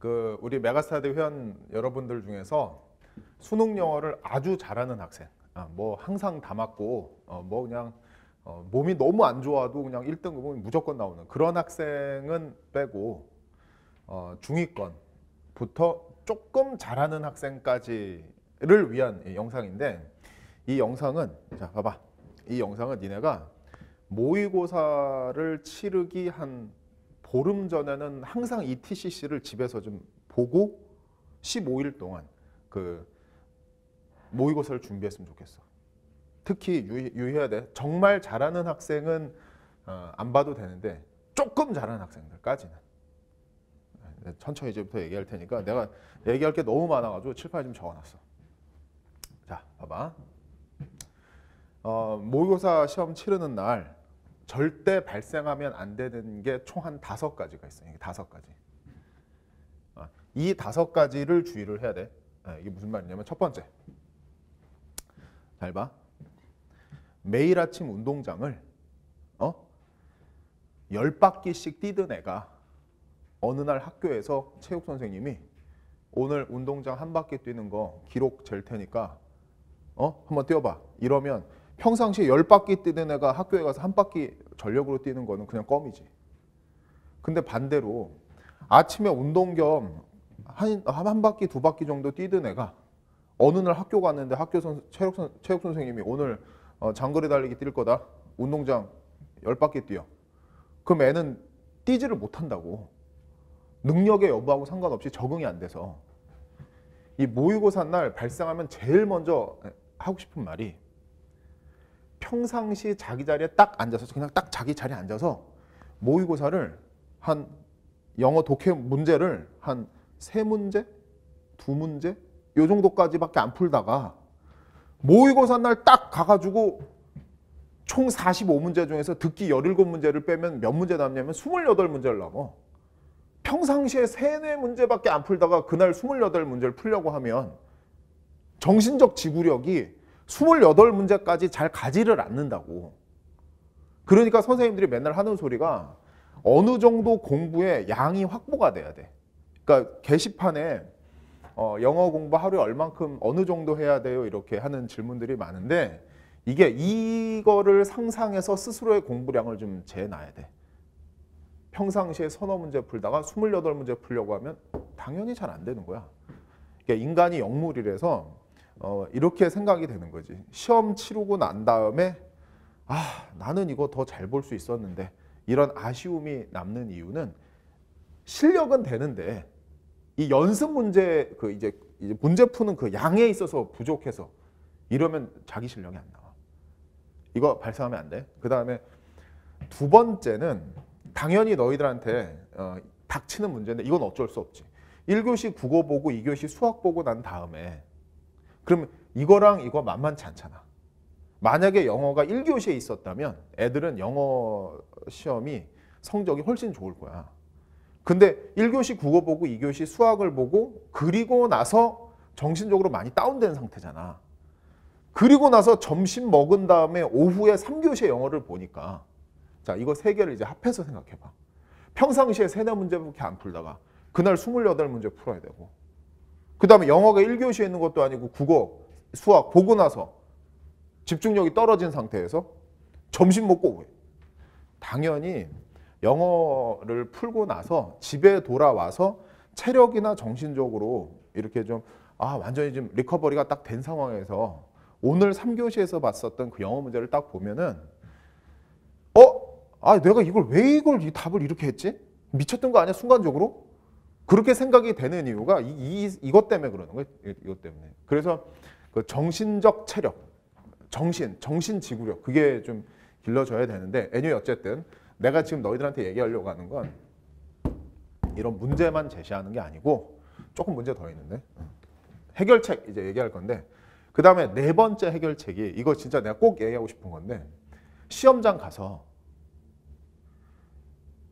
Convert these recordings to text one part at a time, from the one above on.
그 우리 메가스타드 회원 여러분들 중에서 수능 영어를 아주 잘하는 학생, 아, 뭐 항상 다 맞고 어, 뭐 그냥 어, 몸이 너무 안 좋아도 그냥 1등급은 무조건 나오는 그런 학생은 빼고 어, 중위권부터 조금 잘하는 학생까지를 위한 영상인데 이 영상은 자 봐봐 이 영상은 니네가 모의고사를 치르기 한 보름 전에는 항상 e TCC를 집에서 좀 보고 15일 동안 그 모의고사를 준비했으면 좋겠어. 특히 유의, 해야 돼. 정말 잘하는 학생은 어, 안 봐도 되는데 조금 잘하는 학생들까지는 네, 천천히 이제부터 얘기할 테니까 내가 얘기할 게 너무 많아가지고 칠판에 좀 적어놨어. 자, 봐봐. 어, 모의고사 시험 치르는 날 절대 발생하면 안 되는 게 총 한 다섯 가지가 있어요. 다섯 가지. 어, 이 다섯 가지를 주의를 해야 돼. 예, 이게 무슨 말이냐면 첫 번째. 잘 봐. 매일 아침 운동장을 어? 열 바퀴씩 뛰던 애가 어느 날 학교에서 체육 선생님이 오늘 운동장 한 바퀴 뛰는 거 기록 잴 테니까 어? 한번 뛰어봐. 이러면 평상시에 열 바퀴 뛰는 애가 학교에 가서 한 바퀴 전력으로 뛰는 거는 그냥 껌이지. 근데 반대로 아침에 운동 겸한한 바퀴 두 바퀴 정도 뛰던 애가 어느 날 학교 갔는데 학교 선 체육 선 체육 선생님이 오늘 어, 장거리 달리기 뛸 거다 운동장 열 바퀴 뛰어. 그럼 애는 뛰지를 못한다고. 능력의 여부하고 상관없이 적응이 안 돼서 이 모의고사 날 발생하면 제일 먼저 하고 싶은 말이 평상시 자기 자리에 딱 앉아서 그냥 딱 자기 자리에 앉아서 모의고사를 한 영어 독해 문제를 한 세 문제, 두 문제 요 정도까지밖에 안 풀다가 모의고사 날 딱 가가지고 총 45문제 중에서 듣기 17문제를 빼면 몇 문제 남냐면 28문제를 남어. 평상시에 3, 4문제밖에 안 풀다가 그날 28문제를 풀려고 하면 정신적 지구력이 스물여덟 문제까지잘 가지를 않는다고. 그러니까 선생님들이 맨날 하는 소리가 어느 정도 공부에 양이 확보가 돼야 돼. 그러니까 게시판에 어, 영어 공부 하루에 얼만큼 어느 정도 해야 돼요? 이렇게 하는 질문들이 많은데 이게 이거를 상상해서 스스로의 공부량을 좀 재놔야 돼. 평상시에 서너 문제 풀다가 스물여덟 문제 풀려고 하면 당연히 잘 안 되는 거야. 그러니까 인간이 영물이라서 어, 이렇게 생각이 되는 거지. 시험 치르고 난 다음에 아 나는 이거 더 잘 볼 수 있었는데 이런 아쉬움이 남는 이유는 실력은 되는데 이 연습 문제 그 이제, 이제 문제 푸는 그 양에 있어서 부족해서 이러면 자기 실력이 안 나와. 이거 발생하면안 돼. 그 다음에 두 번째는 당연히 너희들한테 어, 닥치는 문제인데 이건 어쩔 수 없지. 1교시 국어 보고 2교시 수학 보고 난 다음에 그럼 이거랑 이거 만만치 않잖아. 만약에 영어가 1교시에 있었다면 애들은 영어 시험이 성적이 훨씬 좋을 거야. 근데 1교시 국어 보고 2교시 수학을 보고 그리고 나서 정신적으로 많이 다운된 상태잖아. 그리고 나서 점심 먹은 다음에 오후에 3교시에 영어를 보니까 자 이거 세 개를 이제 합해서 생각해봐. 평상시에 세네 문제밖에 안 풀다가 그날 28문제 풀어야 되고 그 다음에 영어가 1교시에 있는 것도 아니고 국어, 수학 보고 나서 집중력이 떨어진 상태에서 점심 먹고 오해. 당연히 영어를 풀고 나서 집에 돌아와서 체력이나 정신적으로 이렇게 좀 아, 완전히 지금 리커버리가 딱 된 상황에서 오늘 3교시에서 봤었던 그 영어 문제를 딱 보면은 어? 아, 내가 이걸 왜 이걸 이 답을 이렇게 했지? 미쳤던 거 아니야? 순간적으로? 그렇게 생각이 되는 이유가 이, 이, 이것 때문에 그러는 거예요. 이것 때문에. 그래서 그 정신적 체력, 정신, 정신 지구력 그게 좀 길러져야 되는데 애니 어쨌든 내가 지금 너희들한테 얘기하려고 하는 건 이런 문제만 제시하는 게 아니고 조금 문제 더 있는데 해결책 이제 얘기할 건데 그 다음에 네 번째 해결책이 이거 진짜 내가 꼭 얘기하고 싶은 건데 시험장 가서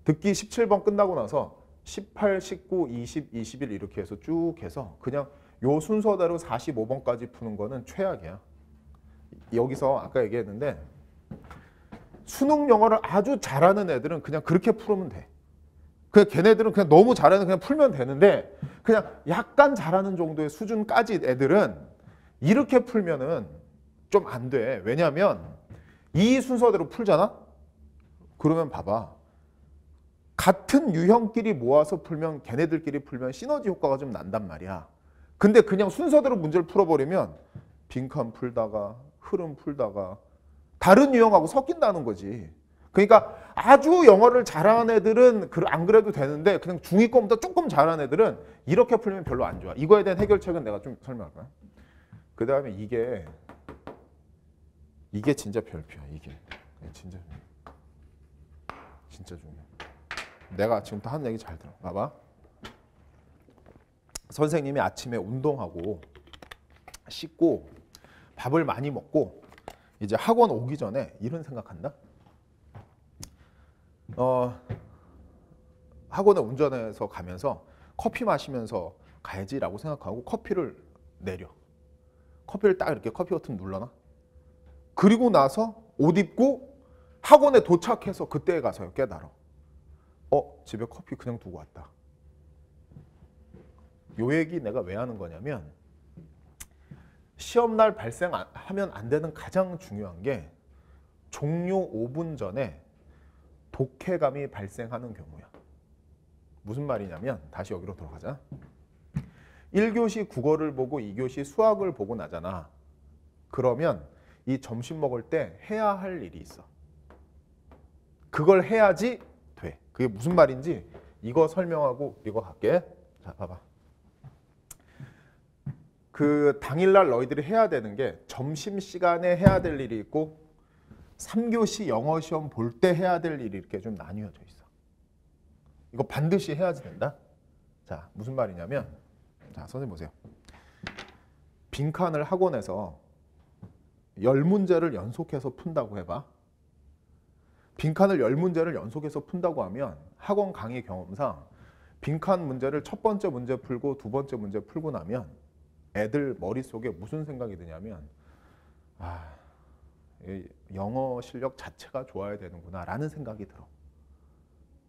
듣기 17번 끝나고 나서 18, 19, 20, 21 이렇게 해서 쭉 해서 그냥 요 순서대로 45번까지 푸는 거는 최악이야. 여기서 아까 얘기했는데 수능 영어를 아주 잘하는 애들은 그냥 그렇게 풀으면 돼. 그 걔네들은 그냥 너무 잘하는 그냥 풀면 되는데 그냥 약간 잘하는 정도의 수준까지 애들은 이렇게 풀면은 좀 안 돼. 왜냐하면 이 순서대로 풀잖아? 그러면 봐봐. 같은 유형끼리 모아서 풀면 걔네들끼리 풀면 시너지 효과가 좀 난단 말이야. 근데 그냥 순서대로 문제를 풀어버리면 빈칸 풀다가 흐름 풀다가 다른 유형하고 섞인다는 거지. 그러니까 아주 영어를 잘하는 애들은 그, 안 그래도 되는데 그냥 중위권부터 조금 잘하는 애들은 이렇게 풀면 별로 안 좋아. 이거에 대한 해결책은 내가 좀 설명할까? 그 다음에 이게 이게 진짜 별표야. 이게 진짜 네, 진짜 중요해. 내가 지금부터 하는 얘기 잘 들어. 봐봐. 선생님이 아침에 운동하고 씻고 밥을 많이 먹고 이제 학원 오기 전에 이런 생각한다. 어, 학원에 운전해서 가면서 커피 마시면서 가야지라고 생각하고 커피를 내려. 커피를 딱 이렇게 커피 버튼 눌러놔. 그리고 나서 옷 입고 학원에 도착해서 그때 가서 깨달아. 어 집에 커피 그냥 두고 왔다. 요 얘기 내가 왜 하는 거냐면 시험날 발생하면 안 되는 가장 중요한 게 종료 5분 전에 독해감이 발생하는 경우야. 무슨 말이냐면 다시 여기로 돌아가자. 1교시 국어를 보고 2교시 수학을 보고 나잖아. 그러면 이 점심 먹을 때 해야 할 일이 있어. 그걸 해야지 그게 무슨 말인지 이거 설명하고 이거 갈게. 자, 봐봐. 그 당일날 너희들이 해야 되는 게 점심시간에 해야 될 일이 있고 3교시 영어 시험 볼 때 해야 될 일이 이렇게 좀 나뉘어져 있어. 이거 반드시 해야지 된다. 자, 무슨 말이냐면 자, 선생님 보세요. 빈칸을 학원에서 열문제를 연속해서 푼다고 해봐. 빈칸을 열 문제를 연속해서 푼다고 하면 학원 강의 경험상 빈칸 문제를 첫 번째 문제 풀고 두 번째 문제 풀고 나면 애들 머릿속에 무슨 생각이 드냐면 아, 영어 실력 자체가 좋아야 되는구나 라는 생각이 들어.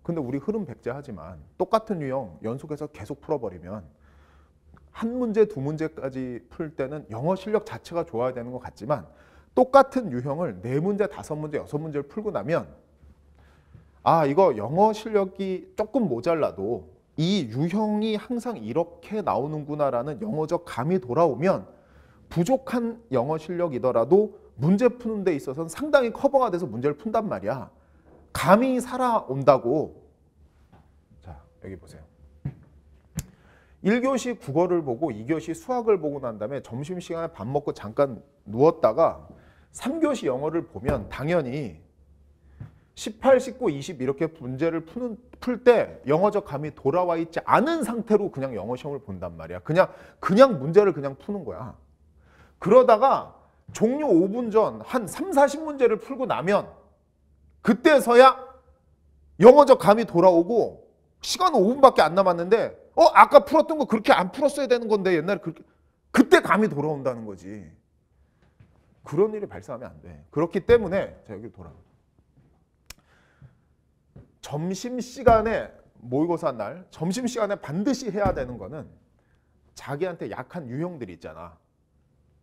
근데 우리 흐름 백제하지만 똑같은 유형 연속해서 계속 풀어버리면 한 문제 두 문제까지 풀 때는 영어 실력 자체가 좋아야 되는 것 같지만 똑같은 유형을 네 문제 다섯 문제 여섯 문제를 풀고 나면 아 이거 영어 실력이 조금 모자라도 이 유형이 항상 이렇게 나오는구나라는 영어적 감이 돌아오면 부족한 영어 실력이더라도 문제 푸는 데 있어서는 상당히 커버가 돼서 문제를 푼단 말이야. 감이 살아온다고. 자 여기 보세요. 1교시 국어를 보고 2교시 수학을 보고 난 다음에 점심시간에 밥 먹고 잠깐 누웠다가 3교시 영어를 보면 당연히 18, 19, 20 이렇게 문제를 푸는 풀 때 영어적 감이 돌아와 있지 않은 상태로 그냥 영어 시험을 본단 말이야. 그냥 그냥 문제를 그냥 푸는 거야. 그러다가 종료 5분 전 한 3, 40문제를 풀고 나면 그때서야 영어적 감이 돌아오고 시간 5분밖에 안 남았는데 어 아까 풀었던 거 그렇게 안 풀었어야 되는 건데 옛날에 그렇게 그때 감이 돌아온다는 거지. 그런 일이 발생하면 안 돼. 그렇기 때문에 자 여기 돌아가. 점심시간에 모의고사 날 점심시간에 반드시 해야 되는 거는 자기한테 약한 유형들이 있잖아.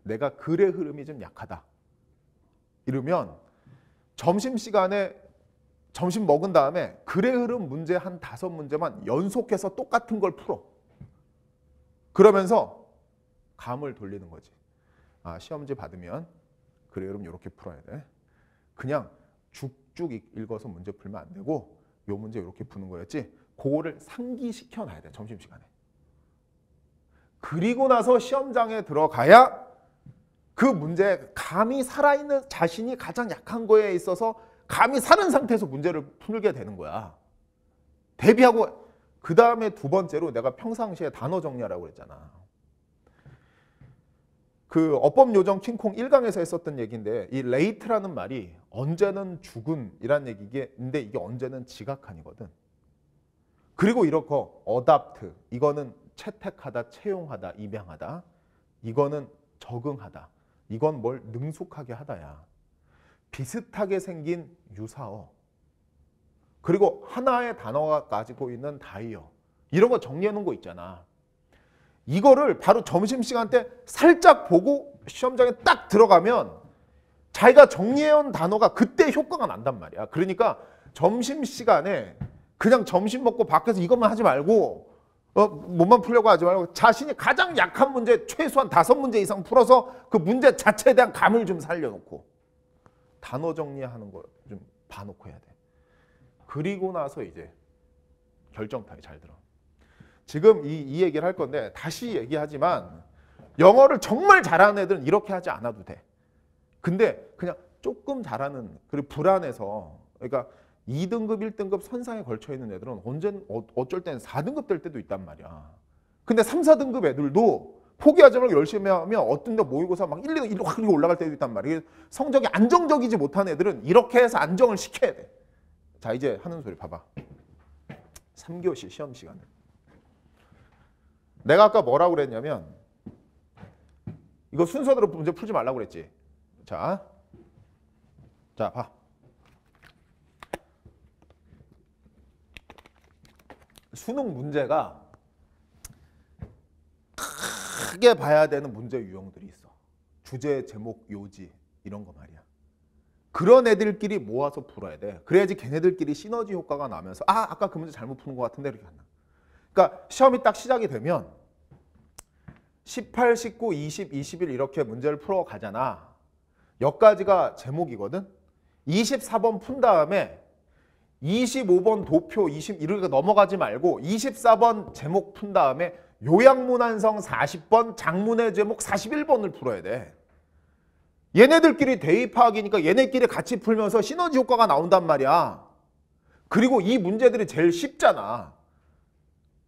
내가 글의 흐름이 좀 약하다. 이러면 점심시간에 점심 먹은 다음에 글의 흐름 문제 한 다섯 문제만 연속해서 똑같은 걸 풀어. 그러면서 감을 돌리는 거지. 아, 시험지 받으면 글의 흐름 이렇게 풀어야 돼. 그냥 죽쭉 읽어서 문제 풀면 안 되고 요 문제 이렇게 푸는 거였지 그거를 상기시켜 놔야 돼 점심시간에 그리고 나서 시험장에 들어가야 그 문제 감이 살아있는 자신이 가장 약한 거에 있어서 감이 사는 상태에서 문제를 풀게 되는 거야 대비하고 그 다음에 두 번째로 내가 평상시에 단어 정리하라고 그랬잖아 그 어법 요정 킹콩 1강에서 했었던 얘기인데 이 레이트라는 말이 언제는 죽은이란 얘기인데 이게 언제는 지각한이거든. 그리고 이렇고 어답트 이거는 채택하다, 채용하다, 입양하다. 이거는 적응하다. 이건 뭘 능숙하게 하다야. 비슷하게 생긴 유사어. 그리고 하나의 단어가 가지고 있는 다이어. 이런 거 정리해 놓은 거 있잖아. 이거를 바로 점심시간 때 살짝 보고 시험장에 딱 들어가면 자기가 정리해온 단어가 그때 효과가 난단 말이야. 그러니까 점심시간에 그냥 점심 먹고 밖에서 이것만 하지 말고 어, 몸만 풀려고 하지 말고 자신이 가장 약한 문제 최소한 다섯 문제 이상 풀어서 그 문제 자체에 대한 감을 좀 살려놓고 단어 정리하는 걸 좀 봐놓고 해야 돼. 그리고 나서 이제 결정타이 잘 들어. 지금 이, 이 얘기를 할 건데 다시 얘기하지만 영어를 정말 잘하는 애들은 이렇게 하지 않아도 돼. 근데 그냥 조금 잘하는 그리고 불안해서 그러니까 2등급, 1등급 선상에 걸쳐 있는 애들은 언제 어, 어쩔 때는 4등급 될 때도 있단 말이야. 근데 3, 4등급 애들도 포기하지 말고 열심히 하면 어떤 데 모의고사 막 1, 2등 이렇확 올라갈 때도 있단 말이야. 성적이 안정적이지 못한 애들은 이렇게 해서 안정을 시켜야 돼. 자, 이제 하는 소리 봐봐. 3교시 시험 시간을. 내가 아까 뭐라고 그랬냐면 이거 순서대로 문제 풀지 말라고 그랬지. 자, 자 봐. 수능 문제가 크게 봐야 되는 문제 유형들이 있어. 주제, 제목, 요지 이런 거 말이야. 그런 애들끼리 모아서 풀어야 돼. 그래야지 걔네들끼리 시너지 효과가 나면서 아 아까 그 문제 잘못 푸는 것 같은데 이렇게 한다. 그러니까 시험이 딱 시작이 되면 18, 19, 20, 21 이렇게 문제를 풀어가잖아. 여기까지가 제목이거든. 24번 푼 다음에 25번 도표 20 이렇게 넘어가지 말고 24번 제목 푼 다음에 요양문안성 40번 장문의 제목 41번을 풀어야 돼. 얘네들끼리 대입학이니까 얘네끼리 같이 풀면서 시너지 효과가 나온단 말이야. 그리고 이 문제들이 제일 쉽잖아.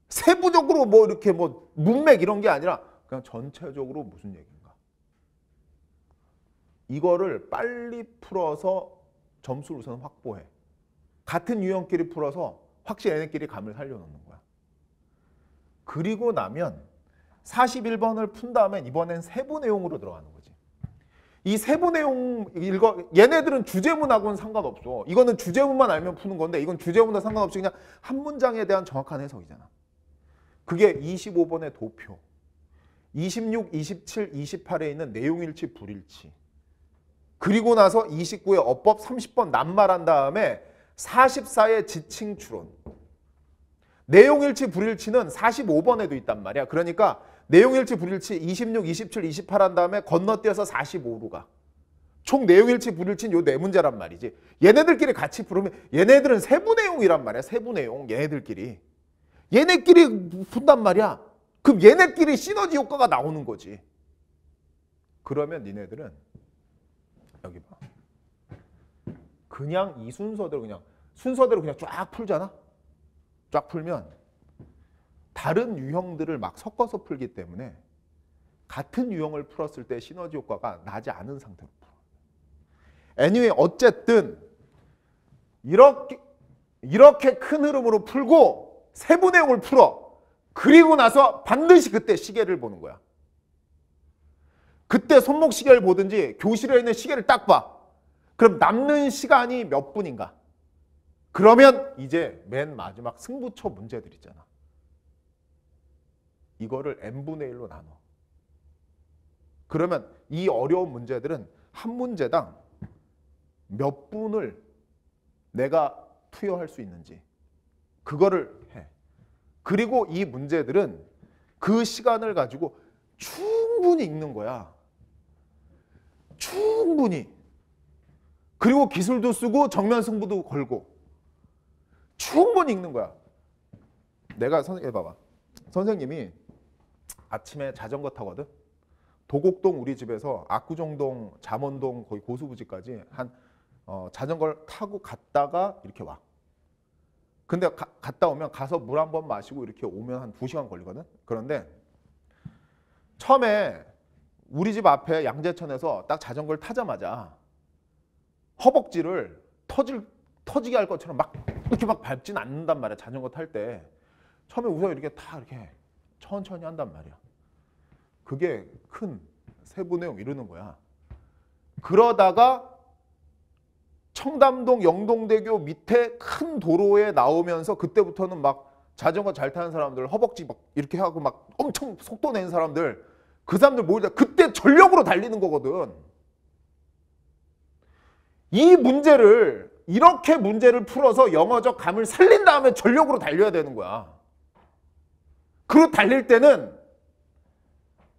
세부적으로 뭐 이렇게 뭐 문맥 이런 게 아니라 그냥 전체적으로 무슨 얘기인가. 이거를 빨리 풀어서 점수를 우선 확보해. 같은 유형끼리 풀어서 확실히 얘네끼리 감을 살려놓는 거야. 그리고 나면 41번을 푼다음에 이번엔 세부 내용으로 들어가는 거지. 이 세부 내용 읽어 얘네들은 주제문하고는 상관없어. 이거는 주제문만 알면 푸는 건데 이건 주제문과 상관없이 그냥 한 문장에 대한 정확한 해석이잖아. 그게 25번의 도표. 26, 27, 28에 있는 내용일치, 불일치. 그리고 나서 29의 어법 30번 낱말한 다음에 44의 지칭 추론. 내용일치, 불일치는 45번에도 있단 말이야. 그러니까 내용일치, 불일치 26, 27, 28한 다음에 건너뛰어서 45로 가. 총 내용일치, 불일치는 요네 문제란 말이지. 얘네들끼리 같이 부르면 얘네들은 세부 내용이란 말이야. 세부 내용 얘네들끼리. 얘네끼리 본단 말이야. 그럼 얘네끼리 시너지 효과가 나오는 거지. 그러면 니네들은 여기 봐. 그냥 이 순서대로 그냥 순서대로 그냥 쫙 풀잖아. 쫙 풀면 다른 유형들을 막 섞어서 풀기 때문에 같은 유형을 풀었을 때 시너지 효과가 나지 않은 상태로 풀어. anyway 어쨌든 이렇게 이렇게 큰 흐름으로 풀고 세부 내용을 풀어. 그리고 나서 반드시 그때 시계를 보는 거야. 그때 손목 시계를 보든지 교실에 있는 시계를 딱 봐. 그럼 남는 시간이 몇 분인가? 그러면 이제 맨 마지막 승부처 문제들 있잖아. 이거를 n분의 1로 나눠. 그러면 이 어려운 문제들은 한 문제당 몇 분을 내가 투여할 수 있는지 그거를 해. 그리고 이 문제들은 그 시간을 가지고 충분히 읽는 거야. 충분히. 그리고 기술도 쓰고 정면 승부도 걸고. 충분히 읽는 거야. 내가 선생님 봐봐. 선생님이 아침에 자전거 타거든. 도곡동 우리 집에서 압구정동 잠원동 거의 고수부지까지 한 어, 자전거를 타고 갔다가 이렇게 와. 근데 가, 갔다 오면 가서 물 한 번 마시고 이렇게 오면 한2시간 걸리거든. 그런데 처음에 우리 집 앞에 양재천에서 딱 자전거를 타자마자 허벅지를 터질, 터지게 할 것처럼 막 이렇게 막 밟진 않는단 말이야. 자전거 탈 때. 처음에 우선 이렇게 다 이렇게 천천히 한단 말이야. 그게 큰 세부 내용 이루는 거야. 그러다가 청담동 영동대교 밑에 큰 도로에 나오면서 그때부터는 막 자전거 잘 타는 사람들 허벅지 막 이렇게 하고 막 엄청 속도 낸 사람들 그 사람들 모이자 그때 전력으로 달리는 거거든. 이 문제를 이렇게 문제를 풀어서 영어적 감을 살린 다음에 전력으로 달려야 되는 거야. 그리고 달릴 때는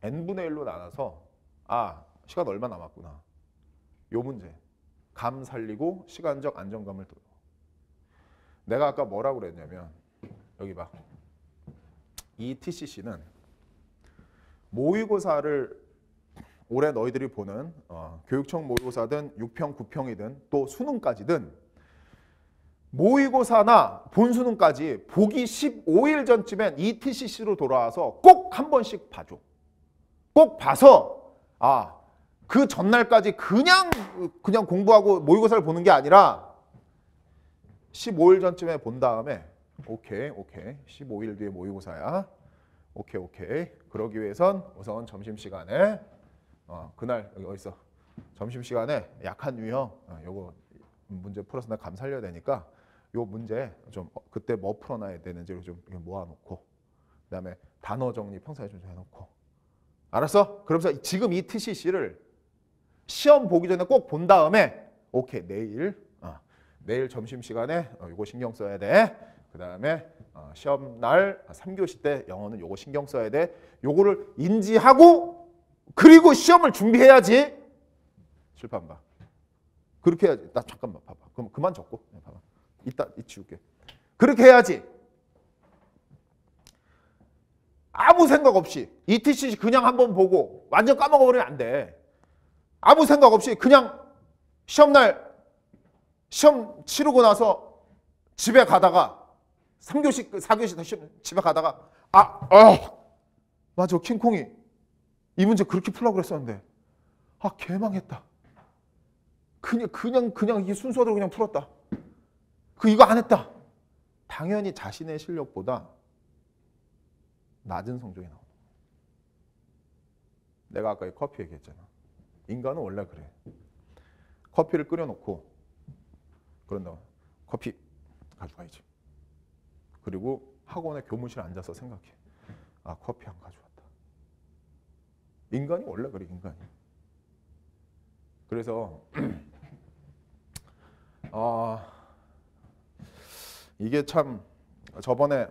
n분의 1로 나눠서 아 시간 얼마 남았구나. 요 문제. 감 살리고 시간적 안정감을 둬요. 내가 아까 뭐라고 그랬냐면 여기 봐. 이 TCC는 모의고사를 올해 너희들이 보는 어, 교육청 모의고사든 6평, 9평이든 또 수능까지든 모의고사나 본수능까지 보기 15일 전쯤엔 이 TCC로 돌아와서 꼭 한 번씩 봐줘. 꼭 봐서 아그 전날까지 그냥 그냥 공부하고 모의고사를 보는 게 아니라 15일 전쯤에 본 다음에 오케이 오케이 15일 뒤에 모의고사야 오케이 오케이 그러기 위해선 우선 점심시간에 어, 그날 여기 어딨어 점심시간에 약한 유형 어, 요거 문제 풀어서 나감 살려야 되니까 요 문제 좀 어, 그때 뭐 풀어놔야 되는지를 좀 모아놓고 그다음에 단어 정리 평소에 좀 해놓고 알았어? 그러면서 지금 이 TCC를 시험 보기 전에 꼭 본 다음에 오케이 내일 어, 내일 점심시간에 어, 이거 신경 써야 돼. 그 다음에 어, 시험날 3교시때 영어는 요거 신경 써야 돼. 요거를 인지하고 그리고 시험을 준비해야지. 실판 봐. 그렇게 해야지. 나 잠깐만 봐봐. 그럼 그만 적고. 네, 봐봐. 이따 이 치울게. 그렇게 해야지. 아무 생각 없이 ETC 그냥 한번 보고 완전 까먹어버리면 안 돼. 아무 생각 없이 그냥 시험날 시험 치르고 나서 집에 가다가 3교시, 4교시 그 시 집에 가다가 아, 어! 맞아, 킹콩이 이 문제 그렇게 풀라고 그랬었는데 아, 개망했다. 그냥, 그냥, 그냥 이게 순서대로 그냥 풀었다. 그 이거 안 했다. 당연히 자신의 실력보다 낮은 성적이 나온다. 내가 아까 커피 얘기했잖아. 인간은 원래 그래. 커피를 끓여놓고 그런 다 커피 가져가야지. 그리고 학원의 교무실 앉아서 생각해. 아 커피 안 가져왔다. 인간이 원래 그래 인간이. 그래서 아 이게 참 저번에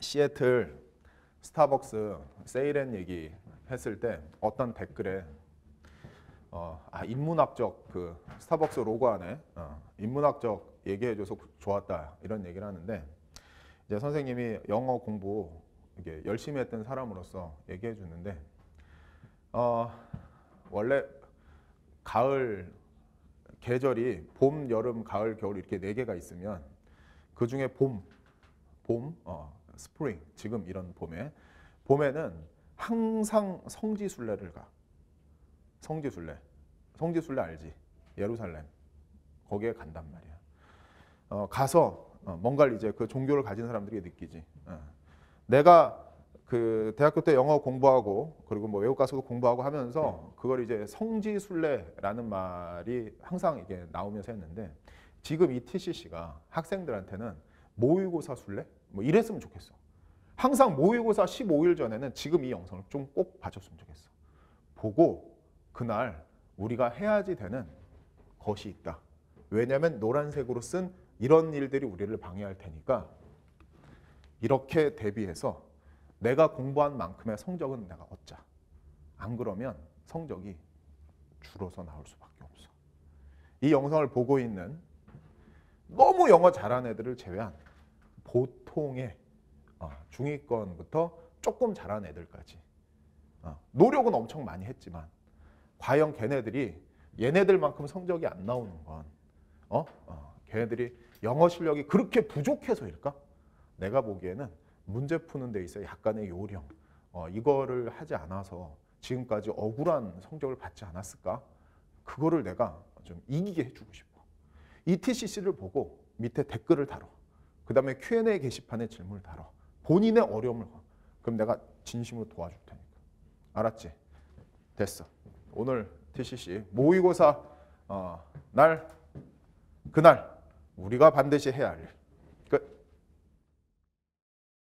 시애틀 스타벅스 세일한 얘기 했을 때 어떤 댓글에 어, 아, 인문학적 그 스타벅스 로고 안에 어, 인문학적 얘기해줘서 좋았다 이런 얘기를 하는데 이제 선생님이 영어 공부 이게 열심히 했던 사람으로서 얘기해 주는데 어, 원래 가을 계절이 봄, 여름, 가을, 겨울 이렇게 네 개가 있으면 그 중에 봄, 봄, 어, 스프링 지금 이런 봄에 봄에는 항상 성지순례를 가. 성지순례. 성지순례 알지? 예루살렘. 거기에 간단 말이야. 어, 가서 어, 뭔가를 이제 그 종교를 가진 사람들이 느끼지. 어. 내가 그 대학교 때 영어 공부하고 그리고 뭐 외국 가서 공부하고 하면서 그걸 이제 성지순례라는 말이 항상 이게 나오면서 했는데 지금 이 TCC가 학생들한테는 모의고사 순례 뭐 이랬으면 좋겠어. 항상 모의고사 15일 전에는 지금 이 영상을 좀 꼭 봐줬으면 좋겠어. 보고 그날 우리가 해야지 되는 것이 있다. 왜냐하면 노란색으로 쓴 이런 일들이 우리를 방해할 테니까 이렇게 대비해서 내가 공부한 만큼의 성적은 내가 얻자. 안 그러면 성적이 줄어서 나올 수밖에 없어. 이 영상을 보고 있는 너무 영어 잘하는 애들을 제외한 보통의 어, 중위권부터 조금 잘하는 애들까지 어, 노력은 엄청 많이 했지만 과연 걔네들이 얘네들만큼 성적이 안 나오는 건 어? 어, 걔네들이 영어 실력이 그렇게 부족해서일까? 내가 보기에는 문제 푸는 데 있어 약간의 요령 어, 이거를 하지 않아서 지금까지 억울한 성적을 받지 않았을까? 그거를 내가 좀 이기게 해주고 싶어. ETCC를 보고 밑에 댓글을 달어. 그 다음에 Q&A 게시판에 질문을 달어. 본인의 어려움을 그럼 내가 진심으로 도와줄 테니까. 알았지? 됐어. 오늘 TCC 모의고사 어, 날 그날 우리가 반드시 해야 할 일.